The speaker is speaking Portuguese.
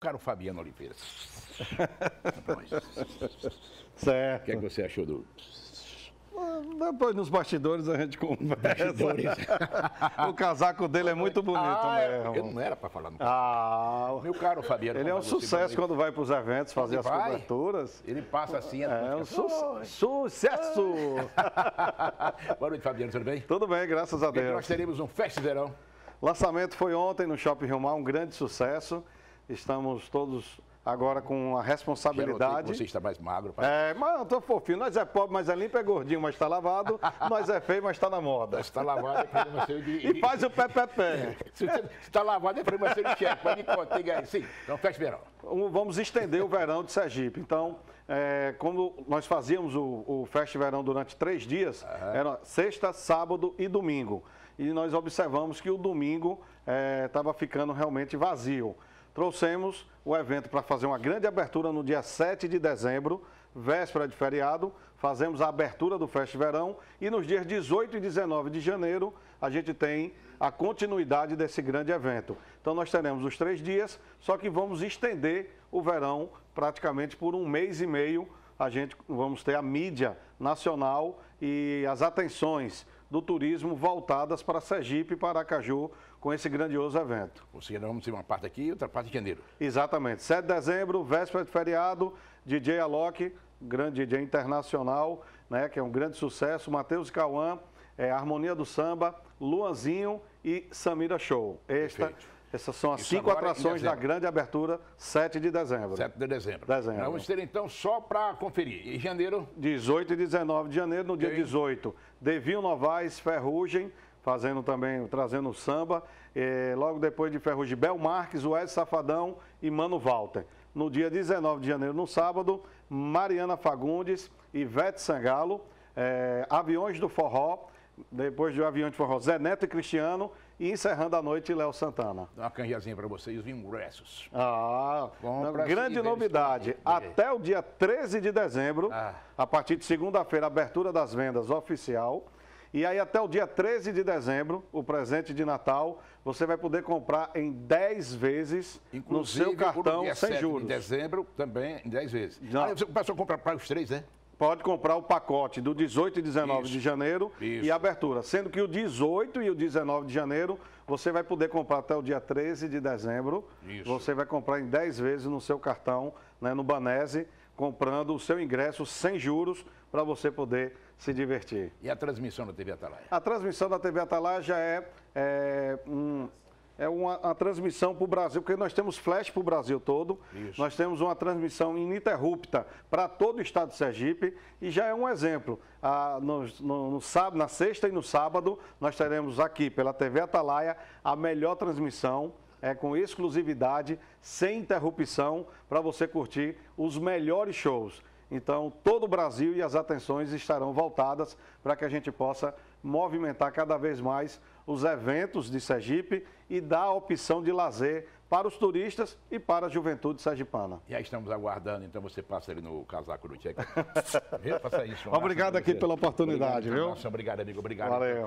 Caro Fabiano Oliveira. certo. O que, é que você achou do. Depois ah, nos bastidores a gente conversa. o casaco dele é muito bonito ah, é, mesmo. Eu não era para falar no ah, Meu caro Fabiano. Ele é um sucesso quando vai para os eventos fazer as vai, coberturas. Ele passa assim. É, é um assim, su sucesso! Boa noite, Fabiano. Tudo bem? Tudo bem, graças a Deus. E nós teremos um festa verão. Lançamento foi ontem no Shopping Rio Mar, um grande sucesso. Estamos todos agora com a responsabilidade. Você está mais magro. Pai. É, mas eu tô fofinho. Nós é pobre, mas é limpo, é gordinho, mas está lavado. Nós é feio, mas está na moda. Está lavado é problema seu de... E faz o pé, pé, pé. É. Se está lavado é problema seu de chefe. Pode conter, é, sim. Então fecha o verão. Vamos estender o verão de Sergipe. Então, é, como nós fazíamos o, o festa verão durante três dias, uhum. era sexta, sábado e domingo. E nós observamos que o domingo estava é, ficando realmente vazio trouxemos o evento para fazer uma grande abertura no dia 7 de dezembro, véspera de feriado, fazemos a abertura do Fest Verão e nos dias 18 e 19 de janeiro a gente tem a continuidade desse grande evento. Então nós teremos os três dias, só que vamos estender o verão praticamente por um mês e meio. A gente vamos ter a mídia nacional e as atenções do turismo voltadas para Sergipe e Paracaju com esse grandioso evento. Ou seja, nós vamos ter uma parte aqui e outra parte em janeiro. Exatamente. 7 de dezembro, véspera de feriado, DJ Alok, grande DJ internacional, né, que é um grande sucesso, Matheus Cauã, é, Harmonia do Samba, Luanzinho e Samira Show. Esta Perfeito. Essas são as Isso cinco é atrações da grande abertura, 7 de dezembro. 7 de dezembro. dezembro. Nós vamos ter então só para conferir. Em janeiro? 18 e 19 de janeiro, no dia 18, Devinho Novaes, Ferrugem, fazendo também, trazendo samba. É, logo depois de Ferrugem, Bel Marques, Wes Safadão e Mano Walter. No dia 19 de janeiro, no sábado, Mariana Fagundes, Ivete Sangalo, é, Aviões do Forró, depois do Aviões do Forró, Zé Neto e Cristiano e encerrando a noite, Léo Santana. Dá uma canjazinha para vocês, os ingressos. Ah, grande novidade. Tá até o dia 13 de dezembro, ah. a partir de segunda-feira, abertura das vendas oficial. E aí até o dia 13 de dezembro, o presente de Natal, você vai poder comprar em 10 vezes Inclusive, no seu cartão, sem juros. em dezembro também em 10 vezes. Não. você o a comprar para os três, né? Pode comprar o pacote do 18 e 19 isso, de janeiro isso. e abertura. Sendo que o 18 e o 19 de janeiro você vai poder comprar até o dia 13 de dezembro. Isso. Você vai comprar em 10 vezes no seu cartão, né, no Banese, comprando o seu ingresso sem juros para você poder se divertir. E a transmissão da TV Atalaia? A transmissão da TV Atalaia já é, é um é uma, uma transmissão para o Brasil, porque nós temos flash para o Brasil todo, Isso. nós temos uma transmissão ininterrupta para todo o estado de Sergipe, e já é um exemplo. Ah, no, no, no sábado, na sexta e no sábado, nós teremos aqui pela TV Atalaia a melhor transmissão é com exclusividade, sem interrupção, para você curtir os melhores shows. Então, todo o Brasil e as atenções estarão voltadas para que a gente possa movimentar cada vez mais os eventos de Sergipe e dar a opção de lazer para os turistas e para a juventude sergipana. E aí estamos aguardando, então você passa ali no casaco do Tchek. Obrigado aqui pela oportunidade, obrigado, viu? Nossa, obrigado, amigo. Obrigado. Valeu.